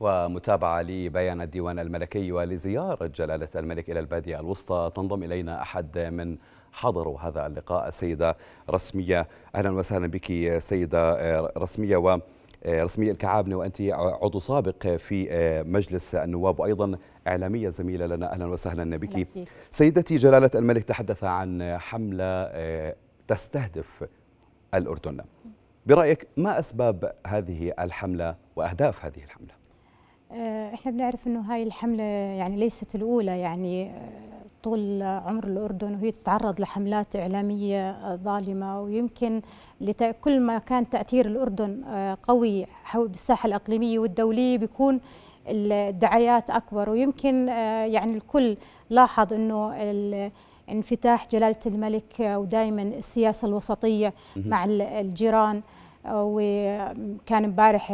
ومتابعة لبيان الديوان الملكي ولزيارة جلالة الملك إلى البادية الوسطى تنضم إلينا أحد من حضروا هذا اللقاء السيدة رسمية أهلا وسهلا بك سيدة آه، رسمية و آه، رسمية الكعابنة وأنت عضو سابق في آه، مجلس النواب وأيضا إعلامية زميلة لنا أهلا وسهلا بك سيدتي جلالة الملك تحدث عن حملة تستهدف الأردن برأيك ما أسباب هذه الحملة وأهداف هذه الحملة؟ احنا بنعرف انه هاي الحمله يعني ليست الاولى يعني طول عمر الأردن وهي تتعرض لحملات إعلامية ظالمة ويمكن كل ما كان تأثير الأردن آه، قوي حول بالساحة الأقليمية والدولية بيكون الدعايات أكبر ويمكن آه، يعني الكل لاحظ أنه انفتاح جلالة الملك آه، ودائما السياسة الوسطية مع الجيران وكان امبارح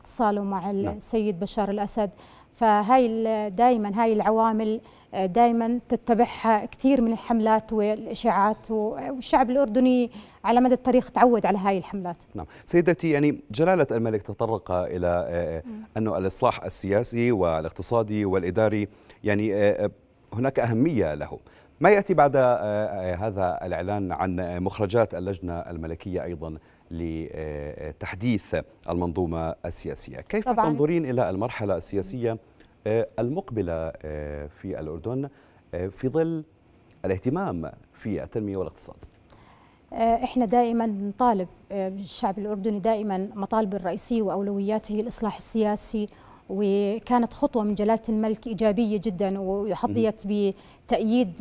اتصاله مع السيد نعم. بشار الاسد فهاي دائما هاي العوامل آه، دائما تتبعها كثير من الحملات والاشاعات والشعب الاردني على مدى التاريخ تعود على هاي الحملات. نعم، سيدتي يعني جلاله الملك تطرق الى آه، آه، انه الاصلاح السياسي والاقتصادي والاداري يعني هناك اهميه له. ما ياتي بعد هذا الاعلان عن مخرجات اللجنه الملكيه ايضا لتحديث المنظومة السياسية كيف طبعاً. تنظرين إلى المرحلة السياسية آه، المقبلة آه، في الأردن آه، في ظل الاهتمام في التنمية والاقتصاد احنا دائما نطالب الشعب الاردني دائما مطالبه الرئيسيه واولوياته الاصلاح السياسي وكانت خطوة من جلالة الملك إيجابية جدا وحظيت بتأييد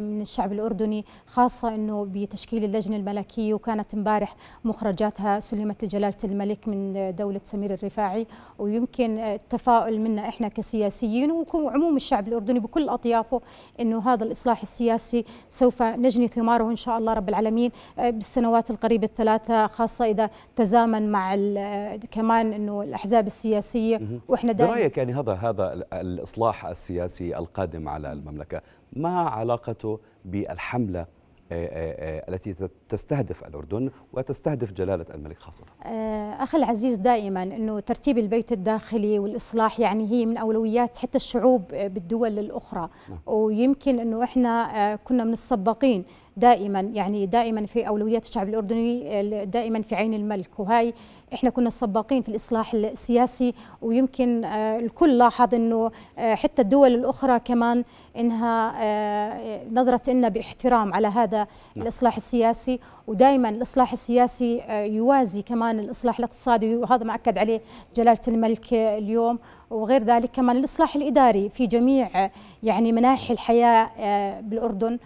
من الشعب الأردني خاصة أنه بتشكيل اللجنة الملكية وكانت امبارح مخرجاتها سلمت لجلالة الملك من دولة سمير الرفاعي ويمكن التفاؤل منا إحنا كسياسيين وعموم الشعب الأردني بكل أطيافه أنه هذا الإصلاح السياسي سوف نجني ثماره إن شاء الله رب العالمين بالسنوات القريبة الثلاثة خاصة إذا تزامن مع كمان أنه الأحزاب السياسية واحنا دائما برايك يعني هذا هذا الاصلاح السياسي القادم على المملكه ما علاقته بالحمله آه، آه، آه، التي تستهدف الأردن وتستهدف جلالة الملك خاصة أخي العزيز دائما أنه ترتيب البيت الداخلي والإصلاح يعني هي من أولويات حتى الشعوب بالدول الأخرى نعم. ويمكن أنه إحنا كنا من السباقين دائما يعني دائما في أولويات الشعب الأردني دائما في عين الملك وهي إحنا كنا السباقين في الإصلاح السياسي ويمكن الكل لاحظ أنه حتى الدول الأخرى كمان إنها نظرت لنا باحترام على هذا هذا نعم. الإصلاح السياسي ودائما الإصلاح السياسي آه، يوازي كمان الإصلاح الاقتصادي وهذا ما أكد عليه جلالة الملك اليوم وغير ذلك كمان الإصلاح الإداري في جميع آه، يعني مناحي الحياة آه، بالأردن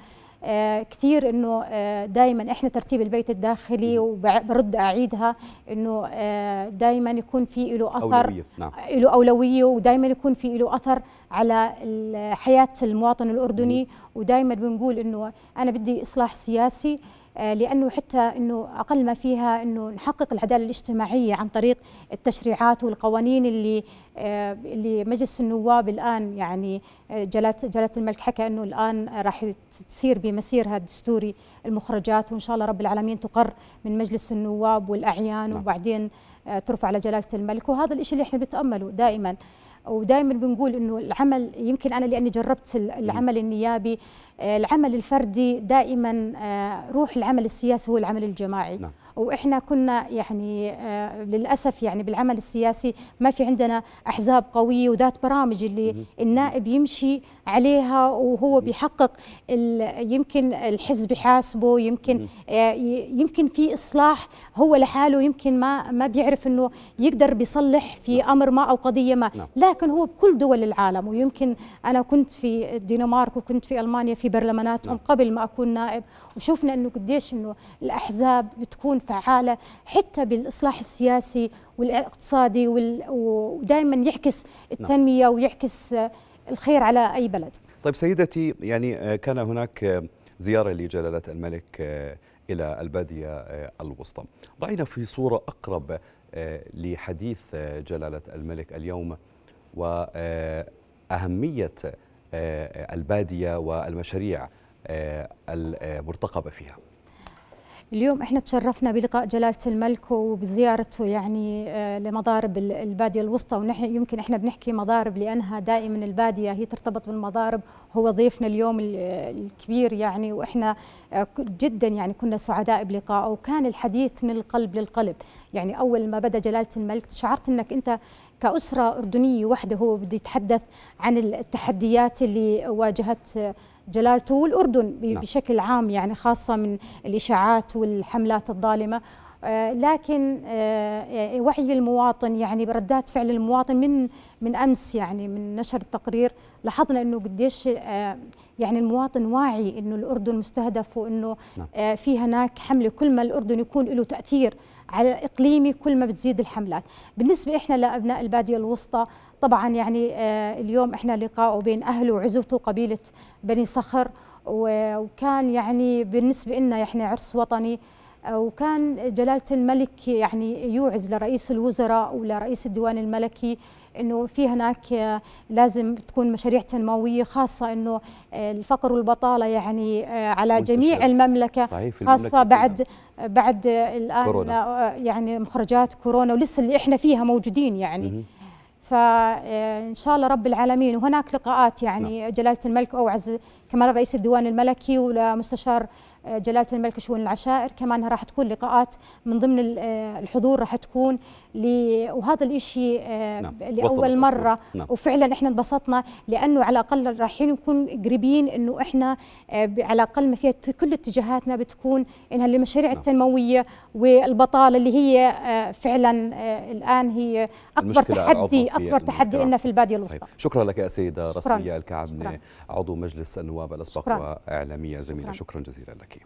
آه، كثير انه آه، دائما احنا ترتيب البيت الداخلي وبرد اعيدها انه آه، دائما يكون في له اثر أولوية. نعم. له اولويه ودائما يكون في له اثر على حياه المواطن الاردني ودائما بنقول انه انا بدي اصلاح سياسي آه، لانه حتى انه اقل ما فيها انه نحقق العداله الاجتماعيه عن طريق التشريعات والقوانين اللي آه، اللي مجلس النواب الان يعني آه، جلاله جلاله الملك حكى انه الان راح تسير بمسيرها الدستوري المخرجات وان شاء الله رب العالمين تقر من مجلس النواب والاعيان نعم. وبعدين ترفع على جلاله الملك وهذا الشيء اللي احنا بنتامله دائما ودائما بنقول انه العمل يمكن انا لاني جربت العمل النيابي آه، العمل الفردي دائما آه، روح العمل السياسي هو العمل الجماعي نعم. واحنا كنا يعني آه، للاسف يعني بالعمل السياسي ما في عندنا احزاب قويه وذات برامج اللي النائب يمشي عليها وهو بيحقق يمكن الحزب يحاسبه يمكن آه، يمكن في اصلاح هو لحاله يمكن ما ما بيعرف انه يقدر بيصلح في نعم. امر ما او قضيه ما نعم. لكن هو بكل دول العالم ويمكن انا كنت في الدنمارك وكنت في المانيا في برلماناتهم نعم. قبل ما اكون نائب وشفنا انه قديش انه الاحزاب بتكون فعالة حتى بالإصلاح السياسي والاقتصادي ودائما يعكس نعم. التنمية ويعكس الخير على أي بلد طيب سيدتي يعني آه، كان هناك آه، زيارة لجلالة الملك آه، إلى البادية الوسطى ضعينا في صورة أقرب لحديث جلالة الملك اليوم وأهمية البادية والمشاريع المرتقبة فيها اليوم احنا تشرفنا بلقاء جلالة الملك وبزيارته يعني آه، لمضارب البادية الوسطى ونحن يمكن احنا بنحكي مضارب لأنها دائما البادية هي ترتبط بالمضارب هو ضيفنا اليوم الكبير يعني واحنا آه، جدا يعني كنا سعداء بلقائه وكان الحديث من القلب للقلب يعني أول ما بدأ جلالة الملك شعرت أنك أنت كأسرة أردنية وحده هو بده يتحدث عن التحديات اللي واجهت جلالته والأردن نعم. بشكل عام يعني خاصة من الإشاعات والحملات الظالمة آه، لكن وعي آه، يعني المواطن يعني بردات فعل المواطن من من امس يعني من نشر التقرير لاحظنا انه قديش آه، يعني المواطن واعي انه الاردن مستهدف وانه نعم. في هناك حمله كل ما الاردن يكون له تاثير على اقليمي كل ما بتزيد الحملات بالنسبه احنا لابناء الباديه الوسطى طبعا يعني اليوم احنا لقاءه بين اهله وعزوته قبيله بني صخر وكان يعني بالنسبه لنا احنا عرس وطني وكان جلالة الملك يعني يوعز لرئيس الوزراء ولرئيس الديوان الملكي انه في هناك لازم تكون مشاريع تنمويه خاصه انه الفقر والبطاله يعني آه، على جميع المملكه صحيح في خاصه بعد بعد الان آه، يعني مخرجات كورونا ولسه اللي احنا فيها موجودين يعني فان آه، شاء الله رب العالمين وهناك لقاءات يعني نعم. جلاله الملك اوعز كمان رئيس الديوان الملكي ولمستشار جلاله الملك شؤون العشائر كمان راح تكون لقاءات من ضمن الحضور راح تكون لي وهذا الشيء آه، نعم. لاول مره نعم. وفعلا احنا انبسطنا لانه على الاقل رايحين نكون قريبين انه احنا آه، على الاقل ما فيها كل اتجاهاتنا بتكون انها للمشاريع نعم. التنمويه والبطاله اللي هي آه، فعلا الان هي اكبر تحدي اكبر تحدي لنا في الباديه الوسطى شكرا لك يا سيده رسميه الكعبني عضو مجلس النواب الاسبق واعلاميه زميله شكرا جزيلا لك